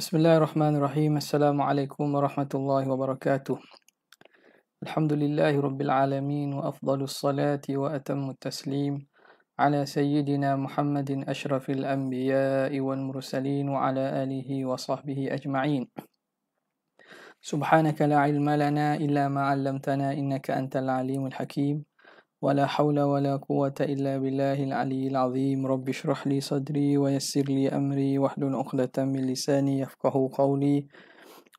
بسم الله الرحمن الرحيم السلام عليكم ورحمة الله وبركاته الحمد لله رب العالمين وأفضل الصلاة وأتم التسليم على سيدنا محمد أشرف الأنبياء والمرسلين وعلى آله وصحبه أجمعين سبحانك لا علم لنا إلا ما علمتنا إنك أنت العليم الحكيم ولا حول ولا قوة إلا بالله العلي العظيم رب اشرح لي صدري ويسر لي أمري واحلل عقدة من لساني يفقه قولي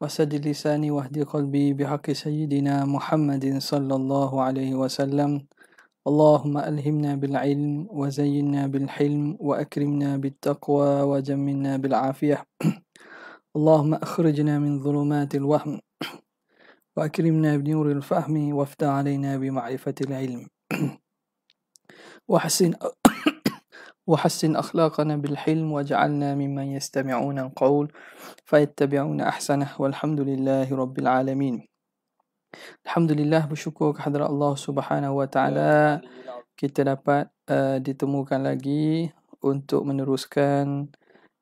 وسد لساني واهد قلبي بحق سيدنا محمد صلى الله عليه وسلم اللهم ألهمنا بالعلم وزينا بالحلم وأكرمنا بالتقوى وجملنا بالعافية اللهم أخرجنا من ظلمات الوهم وأكرمنا بنور الفهم وافتح علينا بمعرفة العلم وحسن وحسن أخلاقنا بالحلم وجعلنا ممن يستمعون القول فيتبعون أحسنه والحمد لله رب العالمين الحمد لله بشكر حضر الله سبحانه وتعالى kita dapat uh, ditemukan lagi untuk meneruskan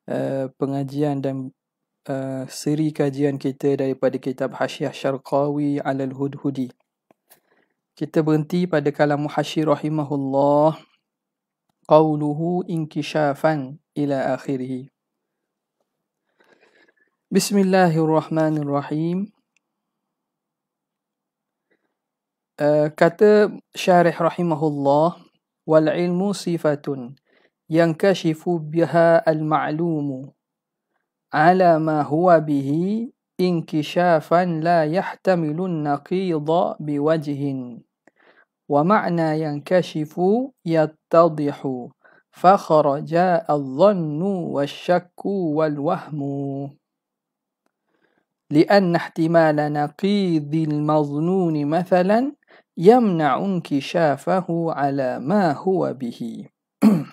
uh, pengajian dan uh, eh, siri kajian kita daripada kitab Hasyiah Syarqawi Alal Hudhudi kita berhenti pada kalam Muhashir rahimahullah qawluhu inkishafan ila akhirih Bismillahirrahmanirrahim uh, kata syarih rahimahullah wal ilmu sifatun yang kashifu biha al ma'lumu ala ma huwa bihi inkishafan la yahtamilun naqidha biwajhin ومعنى ينكشف يتضح فخرج الظن والشك والوهم لأن احتمال نقيض المظنون مثلا يمنع انكشافه على ما هو به.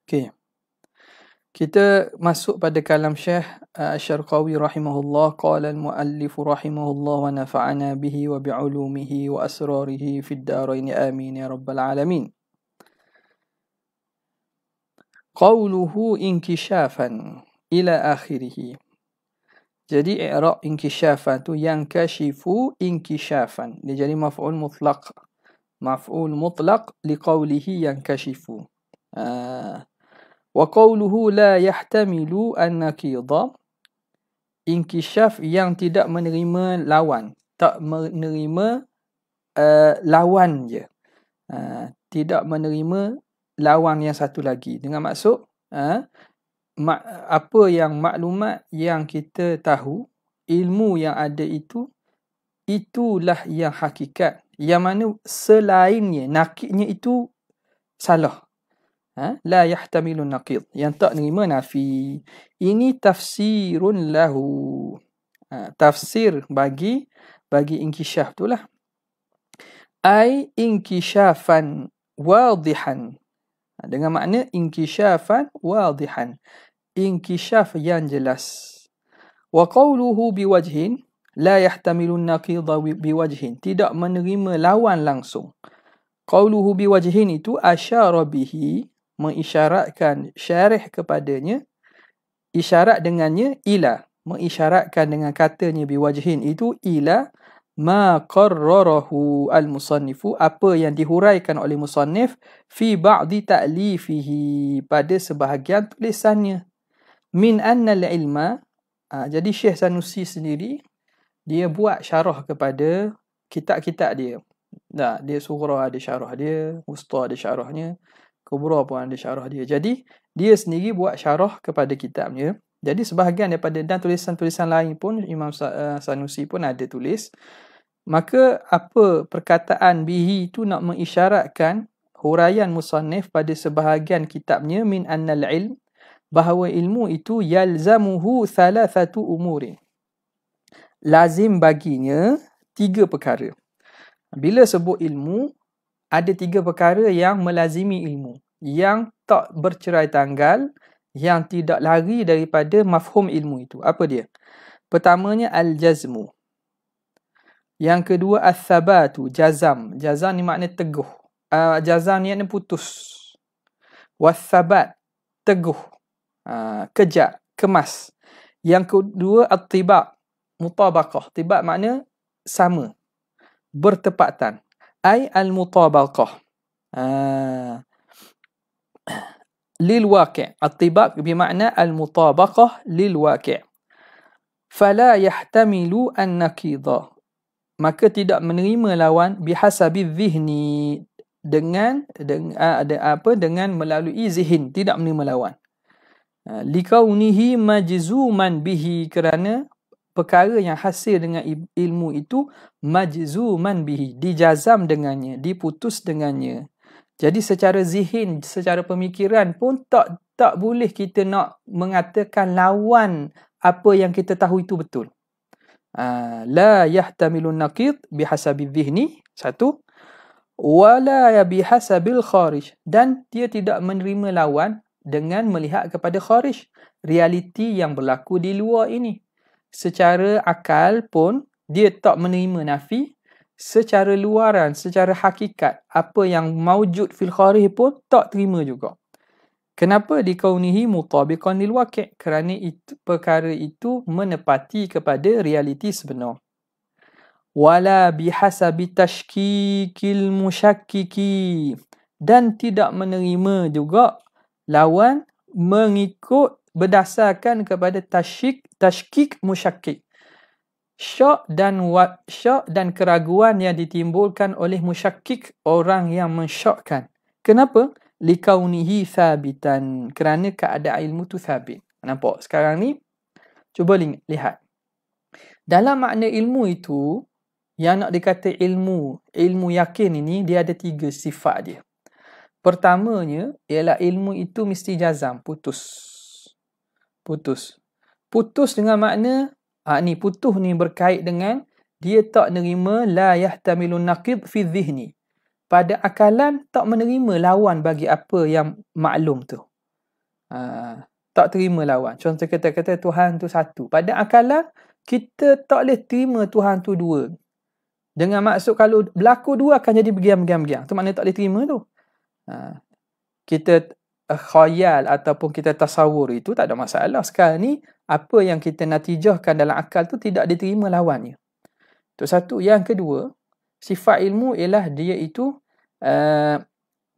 اوكي Kita masuk pada kalam Syekh Asy-Syarqawi rahimahullah qala al-muallif rahimahullah wa nafa'ana bihi wa bi'ulumihi wa asrarihi fid darain amin ya rabbal alamin. Qawluhu inkishafan ila akhirih. Jadi i'rab inkishafan tu yang kashifu inkishafan. Dia jadi maf'ul mutlaq. Maf'ul mutlaq liqawlihi yang kashifu. Ah. la yahtamilu يحتمل النقيض انكشاف yang tidak menerima lawan tak menerima uh, lawan je uh, tidak menerima lawan yang satu lagi dengan maksud uh, ma- apa yang maklumat yang kita tahu ilmu yang ada itu itulah yang hakikat yang mana selainnya nakiknya itu salah ha? la yahtamilun naqid yang tak nerima nafi ini tafsirun lahu ha, tafsir bagi bagi inkishaf itulah ai inkishafan wadihan ha, dengan makna inkishafan wadihan inkishaf yang jelas wa qawluhu biwajhin la yahtamilun naqidha biwajhin tidak menerima lawan langsung qawluhu biwajhin itu asyara bihi mengisyaratkan syarih kepadanya isyarat dengannya ila mengisyaratkan dengan katanya biwajhin itu ila ma qarrarahu al musannifu apa yang dihuraikan oleh musannif fi ba'di ta'lifihi pada sebahagian tulisannya min anna al ilma ha, jadi syekh sanusi sendiri dia buat syarah kepada kitab-kitab dia nah dia surah ada syarah dia usta ada syarahnya Kubra pun ada syarah dia. Jadi, dia sendiri buat syarah kepada kitabnya. Jadi, sebahagian daripada dan tulisan-tulisan lain pun Imam eh, Sanusi pun ada tulis. Maka, apa perkataan bihi itu nak mengisyaratkan huraian musannif pada sebahagian kitabnya min annal ilm bahawa ilmu itu yalzamuhu thalathatu umuri. Lazim baginya tiga perkara. Bila sebut ilmu, ada tiga perkara yang melazimi ilmu. Yang tak bercerai tanggal, yang tidak lari daripada mafhum ilmu itu. Apa dia? Pertamanya al-jazmu. Yang kedua al sabatu jazam. Jazam ni makna teguh. Uh, jazam ni makna putus. Was-sabat, teguh. Uh, ah, kejar, kemas. Yang kedua at-tibak, mutabakah. Tibak makna sama. Bertepatan, أي المطابقة آه. للواقع الطباق بمعنى المطابقة للواقع فلا يحتمل النقيض maka tidak menerima lawan bihasabi dhihni dengan dengan ada apa dengan melalui zihin tidak menerima lawan likaunihi majzuman bihi kerana perkara yang hasil dengan ilmu itu majzuman bihi dijazam dengannya diputus dengannya jadi secara zihin secara pemikiran pun tak tak boleh kita nak mengatakan lawan apa yang kita tahu itu betul ah, la yahtamilun naqid bihasabi dhihni satu wala ya bihasabil kharij dan dia tidak menerima lawan dengan melihat kepada kharij realiti yang berlaku di luar ini secara akal pun dia tak menerima nafi secara luaran secara hakikat apa yang maujud fil kharij pun tak terima juga kenapa dikaunihi mutabiqan lil waqi' kerana itu, perkara itu menepati kepada realiti sebenar wala bihasabi tashkikil musyakkiki dan tidak menerima juga lawan mengikut berdasarkan kepada tashik tashkik musyakkik syak dan syak dan keraguan yang ditimbulkan oleh musyakkik orang yang mensyakkan kenapa likaunihi sabitan kerana keadaan ilmu tu thabit nampak sekarang ni cuba lihat dalam makna ilmu itu yang nak dikata ilmu ilmu yakin ini dia ada tiga sifat dia pertamanya ialah ilmu itu mesti jazam putus putus. Putus dengan makna ha, ni putus ni berkait dengan dia tak menerima la yahtamilu naqid fi dhihni. Pada akalan tak menerima lawan bagi apa yang maklum tu. Ha, tak terima lawan. Contoh kita kata Tuhan tu satu. Pada akalan kita tak boleh terima Tuhan tu dua. Dengan maksud kalau berlaku dua akan jadi begiam giam giam. Tu makna tak boleh terima tu. Ha, kita Eh, khayal ataupun kita tasawur itu tak ada masalah. Sekarang ni apa yang kita natijahkan dalam akal tu tidak diterima lawannya. tu satu. Yang kedua, sifat ilmu ialah dia itu uh,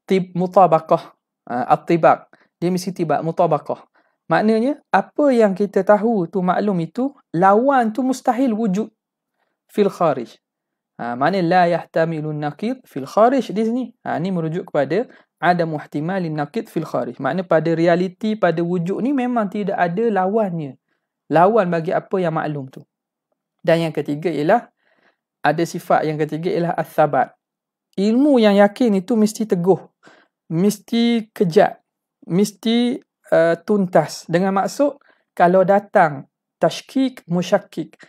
tib mutabakah. Uh, eh, at Dia mesti tibak. Mutabakah. Maknanya, apa yang kita tahu tu maklum itu, lawan tu mustahil wujud fil kharij. Ha, maknanya, la yahtamilun naqid fil kharij di sini. Ha, ini merujuk kepada ada muhtimalin naqid fil kharij. Maknanya pada realiti, pada wujud ni memang tidak ada lawannya. Lawan bagi apa yang maklum tu. Dan yang ketiga ialah, ada sifat yang ketiga ialah as-sabat. Ilmu yang yakin itu mesti teguh. Mesti kejap. Mesti uh, tuntas. Dengan maksud, kalau datang tashkik, musyakik,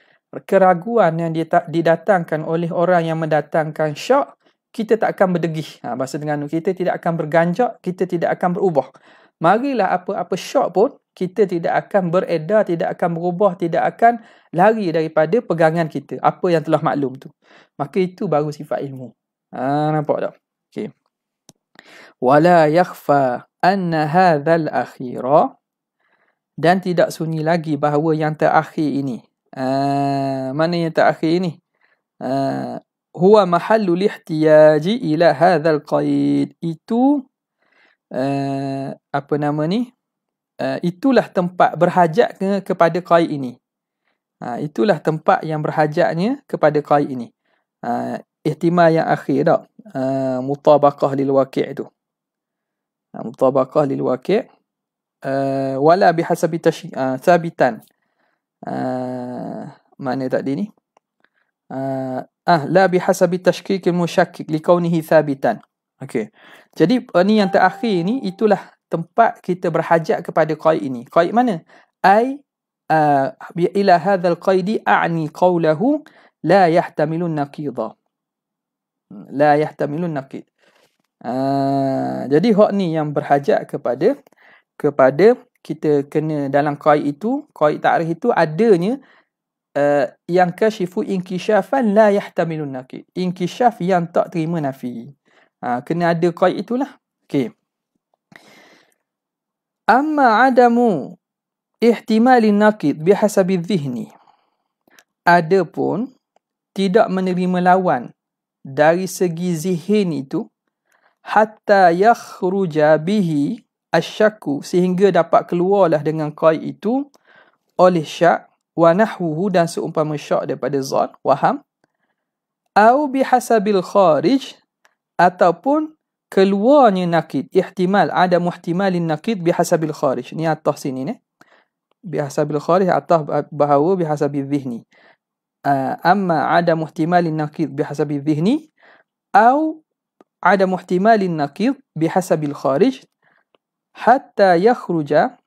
keraguan yang didatangkan oleh orang yang mendatangkan syak, kita tak akan berdegih. Ha, bahasa dengan kita tidak akan berganjak, kita tidak akan berubah. Marilah apa-apa shock pun, kita tidak akan beredar, tidak akan berubah, tidak akan lari daripada pegangan kita. Apa yang telah maklum tu. Maka itu baru sifat ilmu. Ha, nampak tak? Okay. Wala yakhfa anna hadhal akhira dan tidak sunyi lagi bahawa yang terakhir ini. Ha, mana yang terakhir ini? Ha, huwa mahallu lihtiyaji ila hadzal qaid itu uh, apa nama ni uh, itulah tempat berhajat ke, kepada qaid ini uh, itulah tempat yang berhajatnya kepada qaid ini uh, ha, ihtimal yang akhir dak uh, ha, mutabaqah lil waqi' tu mutabaqah lil waqi' uh, wala bihasabi tashi'a uh, sabitan uh, mana tadi ni Ah, ah la bihasabi tashkik musyakkik likawnih thabitan okey jadi eh, ni yang terakhir ni itulah tempat kita berhajat kepada qaid ini qaid mana ai uh, bi ila hadzal qaidi a'ni qawluhu la yahtamilun naqidha la yahtamilun naqid Uh, jadi hak ni yang berhajat kepada kepada kita kena dalam qaid itu qaid ta'rif itu adanya Eh, yang kashifu inkishafan la yahtamilun naki Inkishaf yang tak terima nafi. Ha, kena ada qaid itulah. Okey. Amma adamu ihtimali naqid bihasabi dhihni. Adapun tidak menerima lawan dari segi zihin itu hatta yakhruja bihi asyaku sehingga dapat keluarlah dengan qaid itu oleh syak wa nahwuhu dan seumpama syak daripada zon, waham. Au bihasabil kharij ataupun keluarnya nakid, ihtimal, ada muhtimalin nakid bihasabil kharij. Ni atas sini ni. Bihasabil kharij atas bahawa bihasabil zihni. Uh, ah, amma ada muhtimalin nakid bihasabil zihni au ada muhtimalin nakid bihasabil kharij hatta yakhruja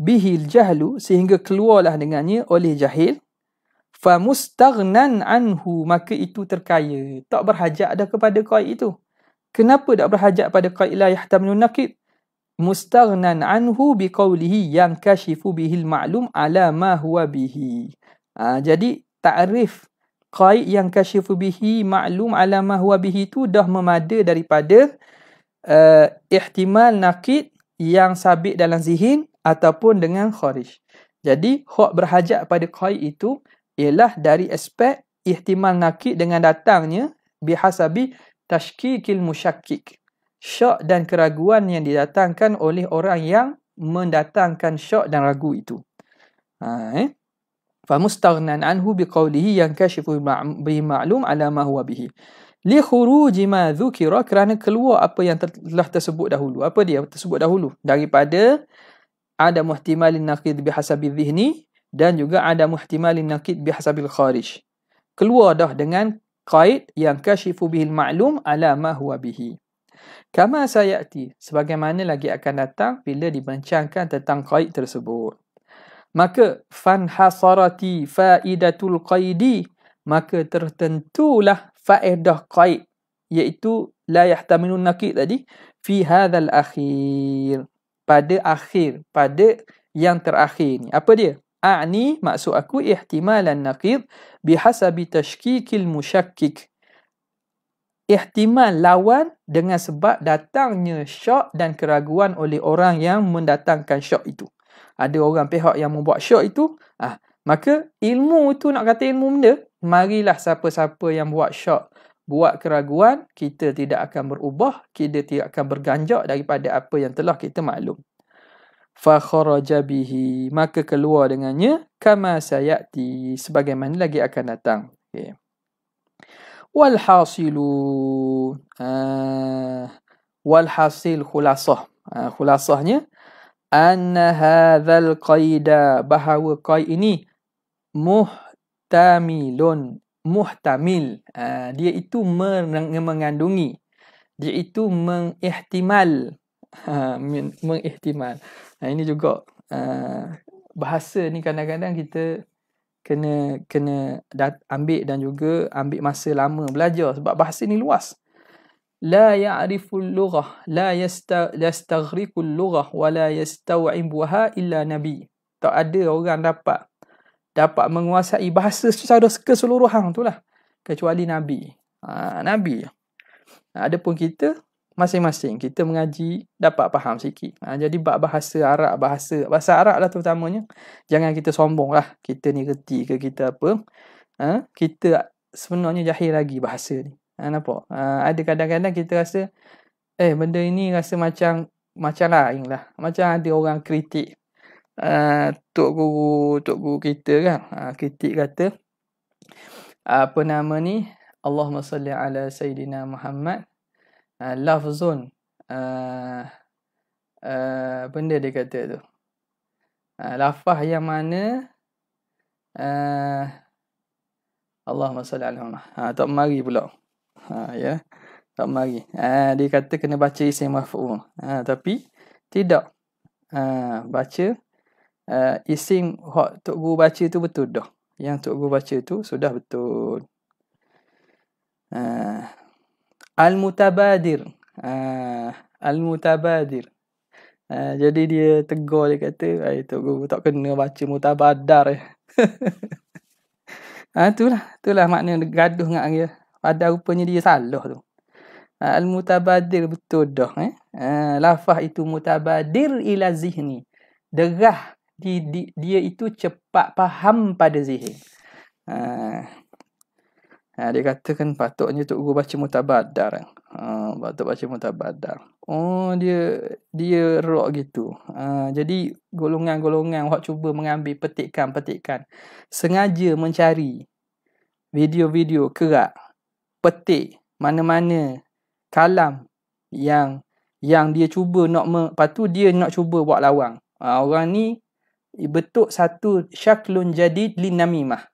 bihil jahlu sehingga keluarlah dengannya oleh jahil fa mustaghnan anhu maka itu terkaya tak berhajat dah kepada qaid itu kenapa tak berhajat pada qaid la yahtamilun naqid mustaghnan anhu biqawlihi yang kashifu bihil ma'lum ala ma huwa bihi ha, jadi takrif qaid yang kashifu bihi ma'lum ala ma huwa bihi tu dah memada daripada uh, ihtimal naqid yang sabit dalam zihin ataupun dengan kharij. Jadi, khuat berhajat pada qai itu ialah dari aspek ihtimal nakid dengan datangnya bihasabi tashkikil musyakkik. Syak dan keraguan yang didatangkan oleh orang yang mendatangkan syak dan ragu itu. Ha, eh? Fa mustaghnan anhu biqawlihi yang kashifu bima'lum ala ma huwa bihi. Li khuruji ma dhukira kerana keluar apa yang telah tersebut dahulu. Apa dia tersebut dahulu? Daripada ada muhtimalin naqid bihasabil zihni dan juga ada muhtimalin naqid bihasabil kharij. Keluar dah dengan qaid yang kashifu bihil ma'lum ala ma huwa bihi. Kama sayati, sebagaimana lagi akan datang bila dibincangkan tentang qaid tersebut. Maka fan hasarati faidatul qaidi, maka tertentulah faedah qaid iaitu la yahtamilun naqid tadi fi hadzal akhir pada akhir, pada yang terakhir ni. Apa dia? A'ni maksud aku ihtimalan naqid bihasabi tashkikil musyakkik. Ihtimal lawan dengan sebab datangnya syok dan keraguan oleh orang yang mendatangkan syok itu. Ada orang pihak yang membuat syok itu, ah, maka ilmu tu nak kata ilmu benda, marilah siapa-siapa yang buat syok buat keraguan, kita tidak akan berubah, kita tidak akan berganjak daripada apa yang telah kita maklum. Fa kharaja maka keluar dengannya kama sayati, sebagaimana lagi akan datang. Okay. Wal hasilu uh, ha, wal hasil khulasah. Uh, khulasahnya an hadzal qaida bahawa qaid ini muhtamilun muhtamil. Uh, dia itu mengandungi. Dia itu mengihtimal. Uh, mengihtimal. Nah, ha, ini juga uh, bahasa ni kadang-kadang kita kena kena dat- ambil dan juga ambil masa lama belajar sebab bahasa ni luas لا يعرف اللغة لا يست يستغرق اللغة ولا يستوعبها إلا نبي. Tak ada orang dapat dapat menguasai bahasa secara keseluruhan tu lah. Kecuali Nabi. Ha, Nabi. Adapun kita, masing-masing kita mengaji dapat faham sikit. Ha, jadi bahasa Arab, bahasa bahasa Arab lah terutamanya. Jangan kita sombong lah. Kita ni reti ke kita apa. Ha, kita sebenarnya jahil lagi bahasa ni. Ha, nampak? Ha, ada kadang-kadang kita rasa, eh benda ini rasa macam macam lain lah. Macam ada orang kritik uh, tok guru tok guru kita kan uh, ah, kritik kata uh, apa nama ni Allahumma salli ala sayidina Muhammad uh, lafzun uh, uh, benda dia kata tu uh, lafaz yang mana uh, Allahumma salli ala Muhammad ha, tak mari pula ha, ya yeah. tak mari uh, dia kata kena baca isim maf'ul ha, tapi tidak uh, baca uh, ising hok tok guru baca tu betul dah. Yang tok guru baca tu sudah betul. Uh, al-mutabadir. Uh, al-mutabadir. Uh, jadi dia tegur dia kata, "Ai tok guru tak kena baca mutabadar." Ah uh, itulah, itulah makna gaduh dengan dia. Pada rupanya dia salah tu. Al-mutabadir betul dah eh. Uh, lafaz itu mutabadir ila zihni. Derah di, di, dia itu cepat faham pada zihir. Ha. Ha, dia kata kan patutnya Tok Guru baca mutabadar. Kan? Ha, patut baca mutabadar. Oh, dia dia rock gitu. Ha, jadi, golongan-golongan awak cuba mengambil petikan-petikan. Sengaja mencari video-video kerak, petik, mana-mana kalam yang yang dia cuba nak me, dia nak cuba buat lawang. Ha, orang ni Ibetuk satu syaklun jadid li namimah.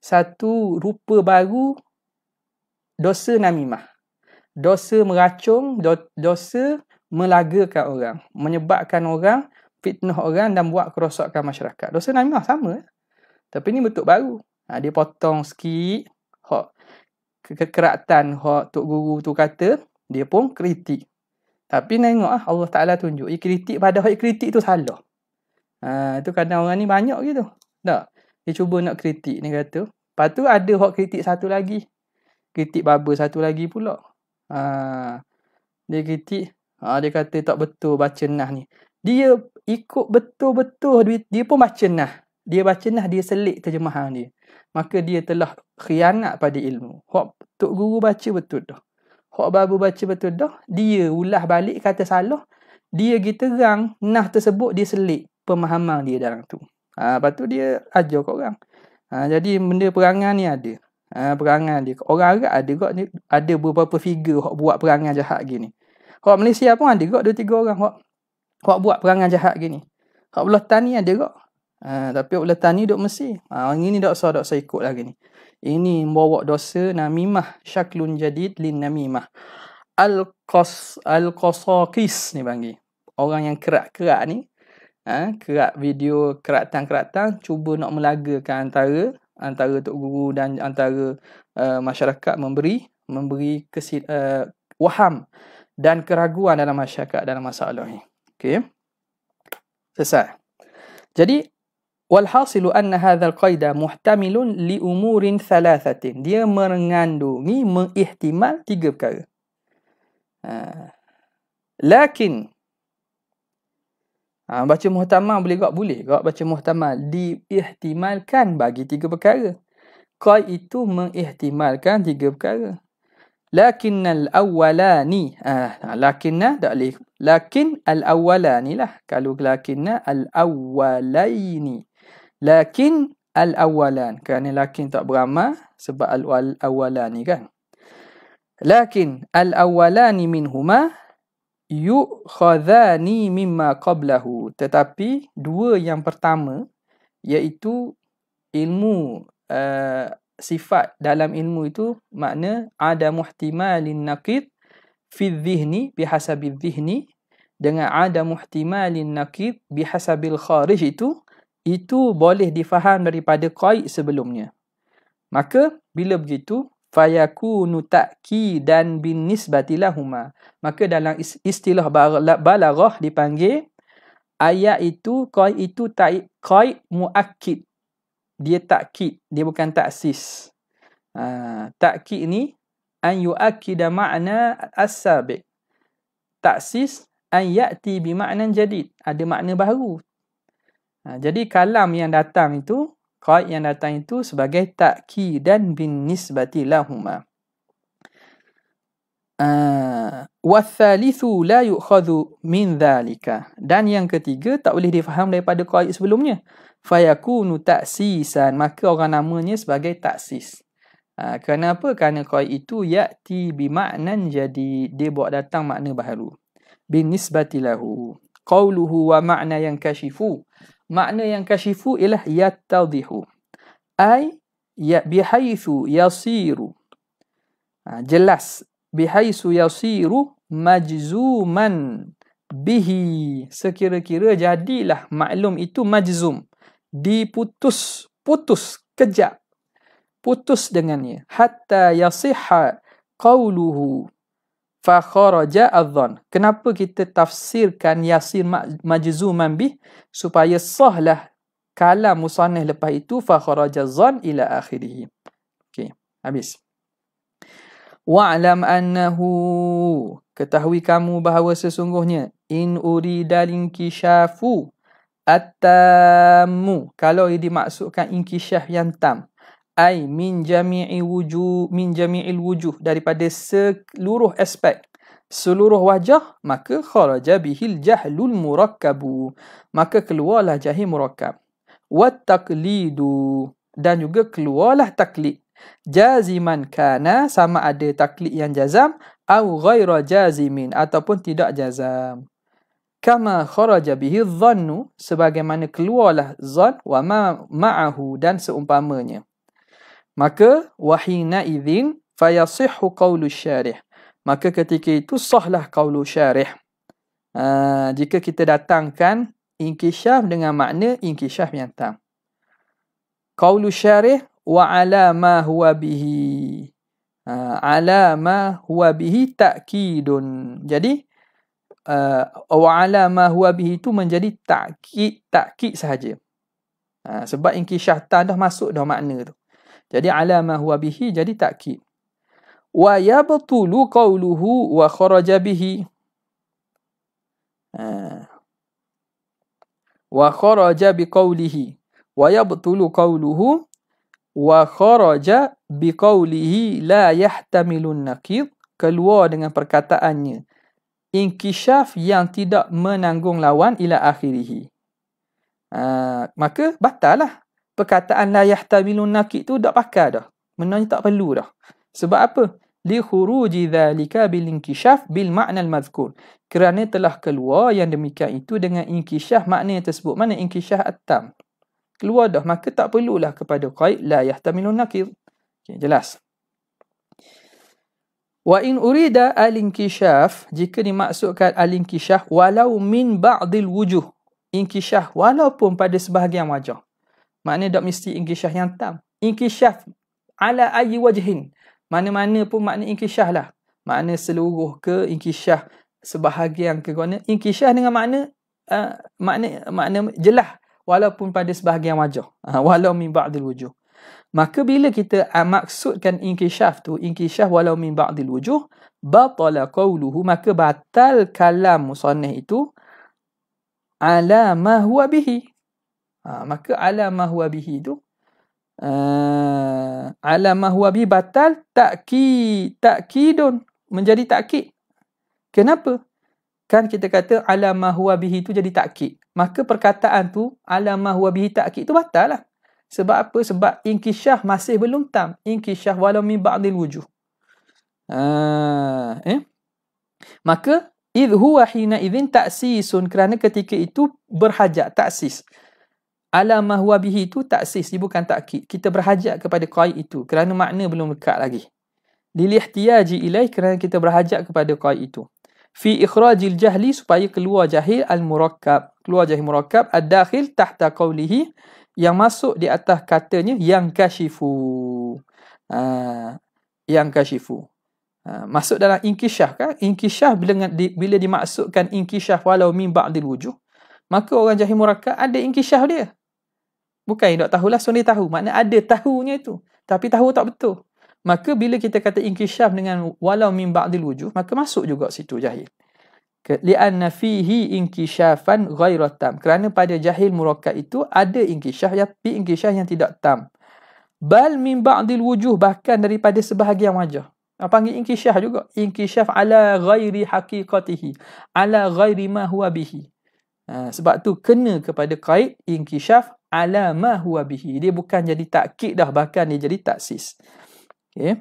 Satu rupa baru dosa namimah. Dosa meracung, dosa melagakan orang. Menyebabkan orang, fitnah orang dan buat kerosakan masyarakat. Dosa namimah sama. Eh? Tapi ni bentuk baru. Ha, dia potong sikit. Hok, kekeratan hok tok guru tu kata, dia pun kritik. Tapi nengok Allah Ta'ala tunjuk. Ia kritik pada hok kritik tu salah. Ha, ah, itu kadang orang ni banyak gitu. Tak? Dia cuba nak kritik ni kata. Lepas tu ada hot kritik satu lagi. Kritik baba satu lagi pula. Ha, dia kritik. Ha, dia kata tak betul baca nah ni. Dia ikut betul-betul. Dia pun baca nah. Dia baca nah. Dia selik terjemahan dia. Maka dia telah khianat pada ilmu. Hok tok guru baca betul dah. Hok babu baca betul dah. Dia ulah balik kata salah. Dia pergi terang. Nah tersebut dia selik pemahaman dia dalam tu. Ha, lepas tu dia ajar kat orang. Ha, jadi benda perangan ni ada. Ha, perangan dia. Orang Arab ada kot ni. Ada beberapa figure yang buat perangan jahat gini. Kalau Malaysia pun ada kot dua tiga orang yang buat perangan jahat gini. Kalau Allah Tani ada kot. Ha, tapi Allah Tani duduk Mesir. Ha, orang ini tak sah, tak sah ikut lagi ni. Ini membawa dosa namimah. Syaklun jadid lin namimah. Al-Qas, al ni panggil. Orang yang kerak-kerak ni ha, kerak video keratan-keratan cuba nak melagakan antara antara tok guru dan antara uh, masyarakat memberi memberi kesit, uh, eh, waham dan keraguan dalam masyarakat dalam masalah ini. Okey. Selesai. Jadi والحاصل أن هذا القيد محتمل لأمور ثلاثة dia mengandungi mengihtimal tiga perkara. Uh, lakin Ha, baca muhtamal boleh gak? Boleh gak baca muhtamal. Diihtimalkan bagi tiga perkara. Qai itu mengihtimalkan tiga perkara. Lakinnal awwalani. Ah, ha, lakinna tak boleh. Lakin al awwalani lah. Kalau lakinna al awwalaini. Lakin al awwalan. Kerana lakin tak beramal sebab al awwalani kan. Lakin al awwalani minhumah yukhadhani mimma qablahu tetapi dua yang pertama iaitu ilmu uh, sifat dalam ilmu itu makna ada muhtimalin naqid fi dhihni bihasabi dhihni dengan ada muhtimalin naqid bihasabil kharij itu itu boleh difaham daripada qaid sebelumnya maka bila begitu fayaku nutaki dan bin nisbatilahuma. Maka dalam istilah balaghah dipanggil ayat itu qaid itu taib qaid muakkid. Dia takkid, dia bukan taksis. Ha, takkid ni an yuakkida makna as-sabiq. Taksis an ya'ti bi makna jadid. Ada makna baru. Ha, jadi kalam yang datang itu Qad yang datang itu sebagai takki dan bin nisbati lahuma. Ah, uh, la yu'khadhu min dhalika. Dan yang ketiga tak boleh difaham daripada qaid sebelumnya. Fayakunu ta'sisan. Maka orang namanya sebagai taksis. Uh, ah, kenapa? Kerana qaid itu ya'ti bima'nan jadi dia bawa datang makna baharu. Bin nisbati lahu. Qawluhu wa makna yang kashifu makna yang kashifu ialah yattadihu. Ay ya bihaitsu yasiru. Ha, jelas bihaitsu yasiru majzuman bihi sekira-kira jadilah maklum itu majzum diputus putus kejap putus dengannya hatta yasihha qawluhu Fa kharaja adzan. Kenapa kita tafsirkan yasir majzuman bih supaya sahlah kalam musannih lepas itu fa kharaja adzan ila akhirih. Okey, habis. Wa'lam annahu ketahui kamu bahawa sesungguhnya in urida linkishafu atamu kalau ia dimaksudkan inkishaf yang tam ai min jami'i wujuh min jami'il wujuh daripada seluruh aspek seluruh wajah maka kharaja bihil jahlul murakkabu maka keluarlah jahil murakkab wat taqlidu dan juga keluarlah taklid jaziman kana sama ada taklid yang jazam atau ghaira jazimin ataupun tidak jazam kama kharaja bihi dhannu sebagaimana keluarlah zan wa ma'ahu dan seumpamanya maka wahina idzin fayasihhu qawlu syarih maka ketika itu sahlah qawlu syarih uh, jika kita datangkan inkisyaf dengan makna inkisyaf yang tam qawlu syarih wa ala ma huwa bihi uh, ala ma huwa bihi ta'kidun jadi uh, wa ala ma huwa bihi itu menjadi ta'kid ta'kid sahaja uh, sebab inkisyaf tam dah masuk dah makna tu jadi ala ma huwa bihi jadi takkid. Wa yabtulu qawluhu wa kharaja bihi. Ha. Wa kharaja bi qawlihi. Wa yabtulu qawluhu wa kharaja bi qawlihi la yahtamilun naqid. Keluar dengan perkataannya. Inkishaf yang tidak menanggung lawan ila akhirihi. Uh, ha, maka batal lah perkataan la yahtamilun nakid tu tak pakai dah. Menanya tak perlu dah. Sebab apa? Li khuruji dhalika bil inkishaf bil ma'na al Kerana telah keluar yang demikian itu dengan inkishaf makna yang tersebut. Mana inkishaf at Keluar dah. Maka tak perlulah kepada qaid la yahtamilun nakid. Okay, jelas. Wa in urida al-inkishaf, jika dimaksudkan al-inkishaf, walau min ba'dil wujuh. Inkishaf, walaupun pada sebahagian wajah. Maknanya dok mesti inkisyah yang tam. Inkisyah ala ayi wajhin. Mana-mana pun makna inkisyah lah. Makna seluruh ke inkisyah sebahagian ke mana. Inkisyah dengan makna uh, makna makna jelas walaupun pada sebahagian wajah. Ha, walau min ba'dil wujuh. Maka bila kita uh, maksudkan inkisyaf tu, inkisyaf walau min ba'dil wujuh, batala qawluhu, maka batal kalam musanih itu ala ma huwa bihi. Ha, maka ala mahwa bihi tu uh, ala mahwa bi batal takkid takkidun menjadi takkid. Kenapa? Kan kita kata ala mahwa bihi tu jadi takkid. Maka perkataan tu ala mahwa bihi takkid tu batal lah. Sebab apa? Sebab inkishah masih belum tam. Inkishah walau min ba'dil wujuh. Uh, eh? Maka idh huwa hina idzin ta'sisun kerana ketika itu berhajat taksis ala mahwa bihi tu taksis dia bukan takkid kita berhajat kepada qai itu kerana makna belum lekat lagi lil ihtiyaji ilai kerana kita berhajat kepada qai itu fi ikhrajil jahli supaya keluar jahil al murakkab keluar jahil murakkab ad dakhil tahta qawlihi yang masuk di atas katanya yang kashifu uh, yang kashifu uh, masuk dalam inkishaf kan inkishaf bila, di, bila dimaksudkan inkishaf walau min ba'dil wujuh maka orang jahil murakkab ada inkishaf dia Bukan indok tahulah, sunni tahu. Makna ada tahunya itu. Tapi tahu tak betul. Maka bila kita kata inkishaf dengan walau min ba'dil wujuh, maka masuk juga situ jahil. Lianna fihi inkishafan ghairat tam. Kerana pada jahil murakkab itu ada inkishaf tapi pi inkishaf yang tidak tam. Bal min ba'dil wujuh bahkan daripada sebahagian wajah. Apa panggil inkishaf juga. Inkishaf ala ghairi haqiqatihi. Ala ghairi ma huwa bihi. Ha, sebab tu kena kepada kait inkishaf ala ma huwa bihi. Dia bukan jadi takkid dah, bahkan dia jadi taksis. Okay.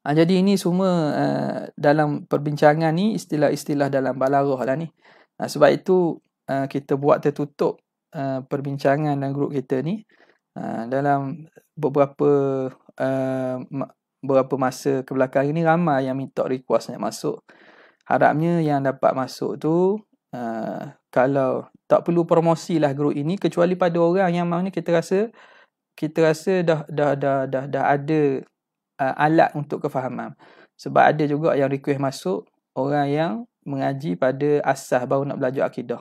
Ha, ah, jadi ini semua uh, dalam perbincangan ni istilah-istilah dalam balaghah lah ni. Ha, sebab itu uh, kita buat tertutup uh, perbincangan dalam grup kita ni uh, dalam beberapa uh, beberapa masa kebelakangan ini ramai yang minta request nak masuk. Harapnya yang dapat masuk tu Uh, kalau tak perlu promosi lah grup ini kecuali pada orang yang mana kita rasa kita rasa dah dah dah dah dah ada uh, alat untuk kefahaman. Sebab ada juga yang request masuk orang yang mengaji pada asas baru nak belajar akidah.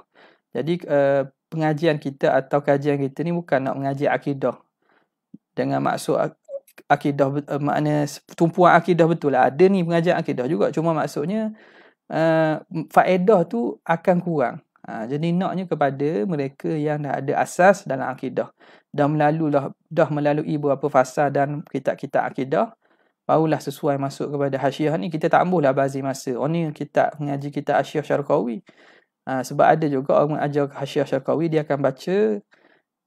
Jadi uh, pengajian kita atau kajian kita ni bukan nak mengaji akidah. Dengan maksud akidah uh, makna tumpuan akidah betul lah. Ada ni pengajian akidah juga cuma maksudnya uh, faedah tu akan kurang. Uh, jadi naknya kepada mereka yang dah ada asas dalam akidah. Dah melalulah dah melalui beberapa fasa dan kitab-kitab akidah barulah sesuai masuk kepada hasyiah ni kita tak ambuhlah bazi masa. Oh ni kita mengaji kitab hasyiah syarqawi. Uh, sebab ada juga orang mengajar hasyiah syarqawi dia akan baca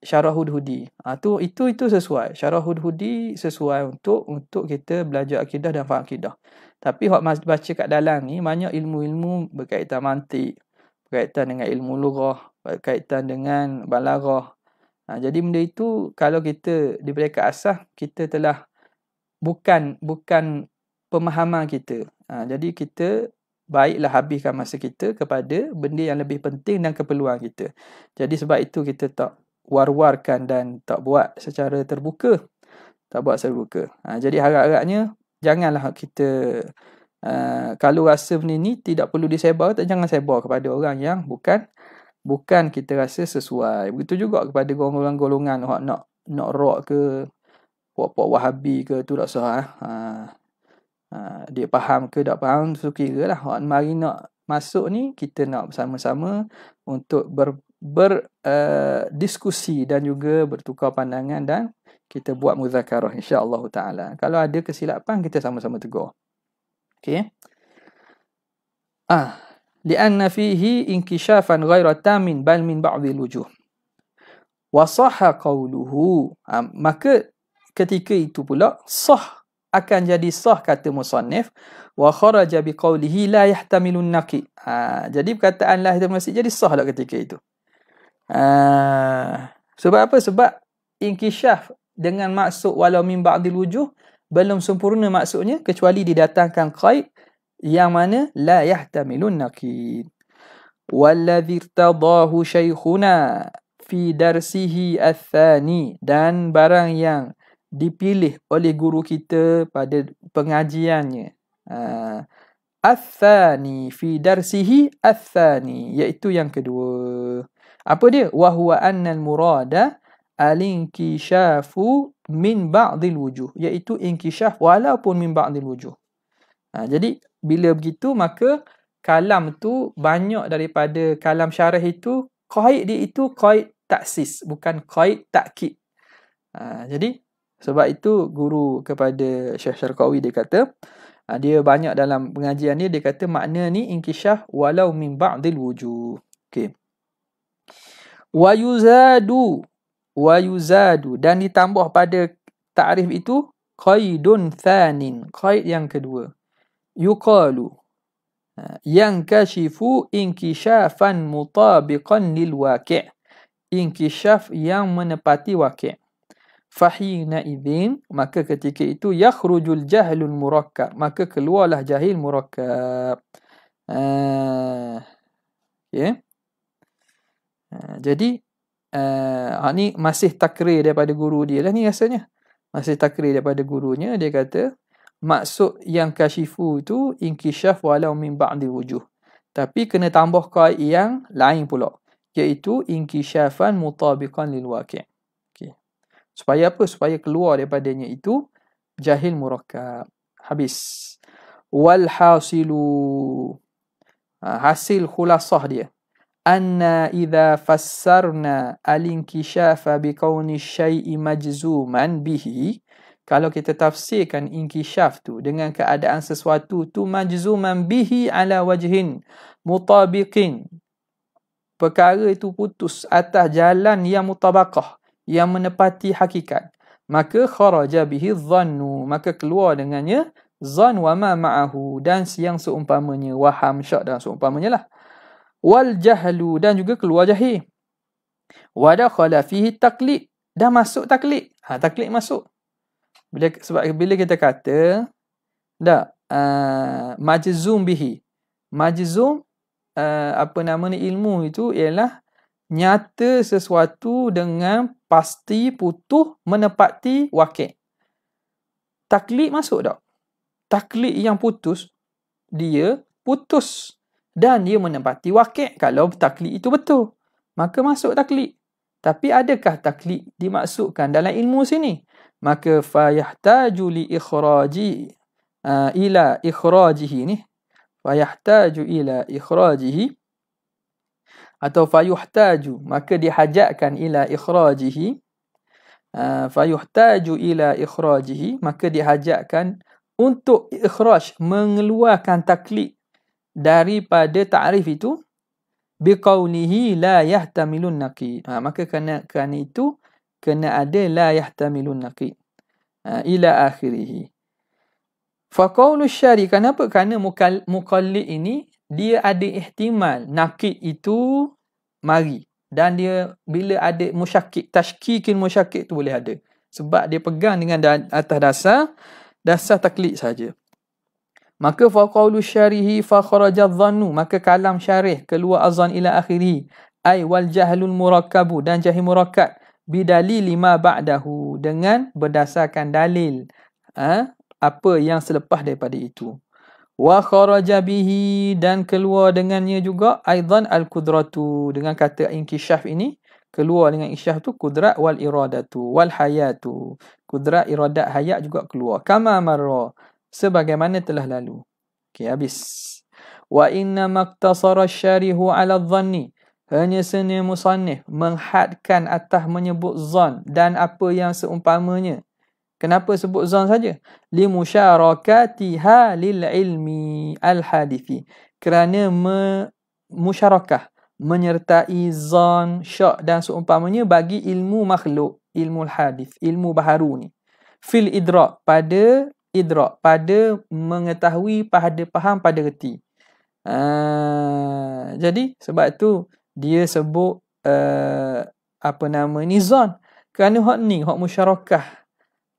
syarah hudhudi. Ha, tu, itu itu sesuai. Syarah hudhudi sesuai untuk untuk kita belajar akidah dan faham akidah. Tapi hak baca kat dalam ni banyak ilmu-ilmu berkaitan mantik, berkaitan dengan ilmu lughah, berkaitan dengan balaghah. Ha, jadi benda itu kalau kita di peringkat asas kita telah bukan bukan pemahaman kita. Ha, jadi kita baiklah habiskan masa kita kepada benda yang lebih penting dan keperluan kita. Jadi sebab itu kita tak war-warkan dan tak buat secara terbuka. Tak buat secara terbuka. Ha, jadi harap-harapnya janganlah kita uh, kalau rasa benda ni tidak perlu disebar tak jangan sebar kepada orang yang bukan bukan kita rasa sesuai. Begitu juga kepada golongan-golongan hak nak nak rock ke puak-puak wahabi ke tu tak sah. Eh. Ha. ha. dia faham ke tak faham tu kira lah. Hak mari nak masuk ni kita nak bersama-sama untuk ber, ber, Eh, diskusi dan juga bertukar pandangan dan kita buat muzakarah insya-Allah taala. Kalau ada kesilapan kita sama-sama tegur. Okey. Ah, li'anna fihi inkishafan ghaira tamin bal min ba'd al-wujuh. Wa sahha qawluhu. Ah, maka ketika itu pula sah akan jadi sah kata musannif wa kharaja bi qawlihi la yahtamilun naqi. Ah, jadi perkataan lah itu masih jadi sah lah ketika itu. Ah, sebab apa? Sebab inkisyaf dengan maksud walau min ba'dil wujuh belum sempurna maksudnya kecuali didatangkan qaid yang mana la yahtamilun naqid. Walladhi irtadahu shaykhuna fi darsihi athani dan barang yang dipilih oleh guru kita pada pengajiannya. Uh, athani fi darsihi athani iaitu yang kedua. Apa dia? anna annal murada al-inkishafu min ba'dil wujuh. Iaitu inkishaf walaupun min ba'dil wujuh. Ha, jadi, bila begitu, maka kalam tu banyak daripada kalam syarah itu, qaid dia itu qaid taksis, bukan qaid takkid. Ha, jadi, sebab itu guru kepada Syekh Syarqawi dia kata, ha, dia banyak dalam pengajian dia, dia kata makna ni inkishaf walau min ba'dil wujuh. Okay. Wayuzadu. Wayuzadu. Dan ditambah pada ta'rif itu. Qaidun thanin. Qaid yang kedua. Yuqalu. Ha, yang kashifu inkishafan mutabiqan lil waqi' Inkishaf yang menepati waqi' Fahina idin Maka ketika itu Yakhrujul jahlul murakab Maka keluarlah jahil murakab uh, ha, Okay Eh, jadi uh, eh, ini ah, masih takrir daripada guru dia lah ni rasanya masih takrir daripada gurunya dia kata maksud yang kasyifu tu inkishaf walau min ba'di wujuh tapi kena tambah kuat yang lain pula iaitu inkishafan mutabiqan lil waqi' okay. supaya apa supaya keluar daripadanya itu jahil murakkab habis wal hasilu ah, hasil khulasah dia أن إذا فسرنا الانكشاف بكون الشيء majzuman bihi, kalau kita tafsirkan inkishaf tu dengan keadaan sesuatu tu majzuman bihi ala wajhin mutabiqin perkara itu putus atas jalan yang mutabaqah yang menepati hakikat maka kharaja bihi dhannu maka keluar dengannya zan wa ma ma'ahu dan yang seumpamanya waham syak dan seumpamanya lah wal jahlu dan juga keluar jahil. Wa dakhala fihi taqlid dan masuk taklid. Ha taklid masuk. Bila sebab bila kita kata dak uh, ah, majzum bihi. Majzum uh, apa nama ni ilmu itu ialah nyata sesuatu dengan pasti putuh menepati wakil. Taklid masuk tak? Taklid yang putus dia putus dan dia menempati wakil kalau taklid itu betul. Maka masuk taklid. Tapi adakah taklid dimaksudkan dalam ilmu sini? Maka fayahtaju li ikhraji uh, ila ikhrajihi ni. Fayahtaju ila ikhrajihi atau fayuhtaju maka dihajatkan ila ikhrajihi uh, fayuhtaju ila ikhrajihi maka dihajatkan untuk ikhraj mengeluarkan taklid daripada ta'rif itu biqaunihi la yahtamilun naqid ha, maka kena kena itu kena ada la yahtamilun naqid ha, ila akhirih fa qaulu syari kenapa kerana muqallid ini dia ada ihtimal naqid itu mari dan dia bila ada musyakkik tashkikin musyakkik tu boleh ada sebab dia pegang dengan atas dasar dasar taklid saja Maka faqaulu syarihi fakharaja dhannu. Maka kalam syarih keluar azan ila akhiri. Ay wal jahlul murakabu dan jahil murakat. Bidali lima ba'dahu. Dengan berdasarkan dalil. Ha? Apa yang selepas daripada itu. Wa kharaja bihi dan keluar dengannya juga. Aydan al kudratu. Dengan kata inkishaf ini. Keluar dengan isyaf tu kudrat wal iradatu. Wal hayatu. Kudrat iradat hayat juga keluar. Kama marah sebagaimana telah lalu. Okey habis. Wa inna maqtasara syarihu 'ala dhanni. Hanya sini musannif menghadkan atas menyebut zon dan apa yang seumpamanya. Kenapa sebut zon saja? Li musyarakatiha lil ilmi al hadithi. Kerana me musyarakah menyertai zon, syak dan seumpamanya bagi ilmu makhluk, ilmu al hadith, ilmu baharu ni. Fil idrak pada idrak pada mengetahui pada faham pada reti. Uh, jadi sebab tu dia sebut uh, apa nama ni zon kerana hak ni hak musyarakah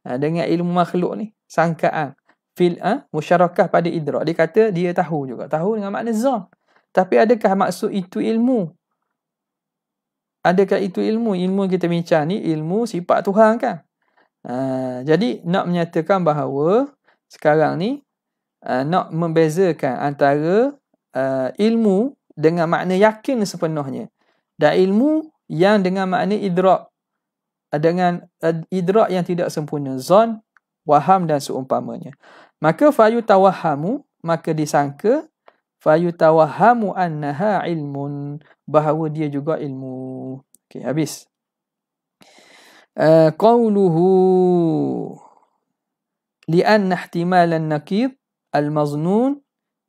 uh, dengan ilmu makhluk ni sangkaan fil uh, musyarakah pada idrak dia kata dia tahu juga tahu dengan makna zon tapi adakah maksud itu ilmu adakah itu ilmu ilmu kita bincang ni ilmu sifat Tuhan kan Ha, jadi nak menyatakan bahawa sekarang ni uh, nak membezakan antara uh, ilmu dengan makna yakin sepenuhnya dan ilmu yang dengan makna idrak dengan uh, idrak yang tidak sempurna zon waham dan seumpamanya maka fayu tawahamu maka disangka fayu tawahamu annaha ilmun bahawa dia juga ilmu okey habis قوله لأن احتمال النقيض المظنون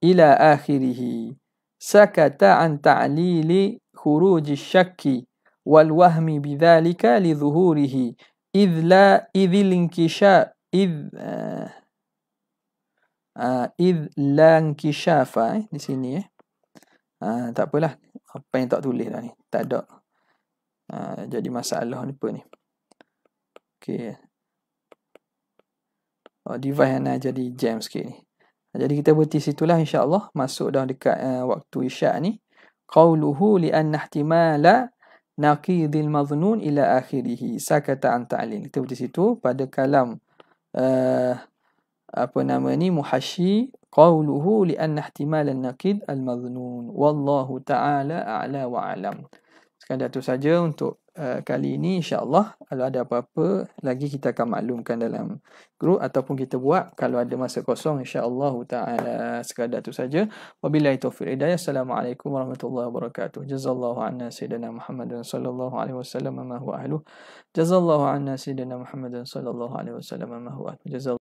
إلى آخره سكت عن تعليل خروج الشك والوهم بذلك لظهوره إذ لا إذ الانكشاف إذ إذ لا انكشاف di sini eh tak apalah apa yang tak tulis dah ni tak ada jadi masalah ni pun ni Okey. Oh, device yang nak jadi jam sikit ni. Jadi kita berhenti situlah insya-Allah masuk dah dekat uh, waktu Isyak ni. Qauluhu li anna ihtimala naqidil maznun ila akhirih. Sakata an ta'lin. Kita berhenti situ pada kalam uh, apa nama ni muhashi qauluhu li anna ihtimala naqid al maznun. Wallahu ta'ala a'la wa alam. Sekadar tu saja untuk Eh, kali ini insyaAllah kalau ada apa-apa lagi kita akan maklumkan dalam grup ataupun kita buat kalau ada masa kosong insyaAllah ta'ala sekadar itu saja wabillahi taufiq hidayah Assalamualaikum warahmatullahi wabarakatuh jazallahu anna sayyidina Muhammad sallallahu alaihi wasallam ma huwa ahlu jazallahu anna sayyidina Muhammad sallallahu alaihi wasallam ma huwa ahlu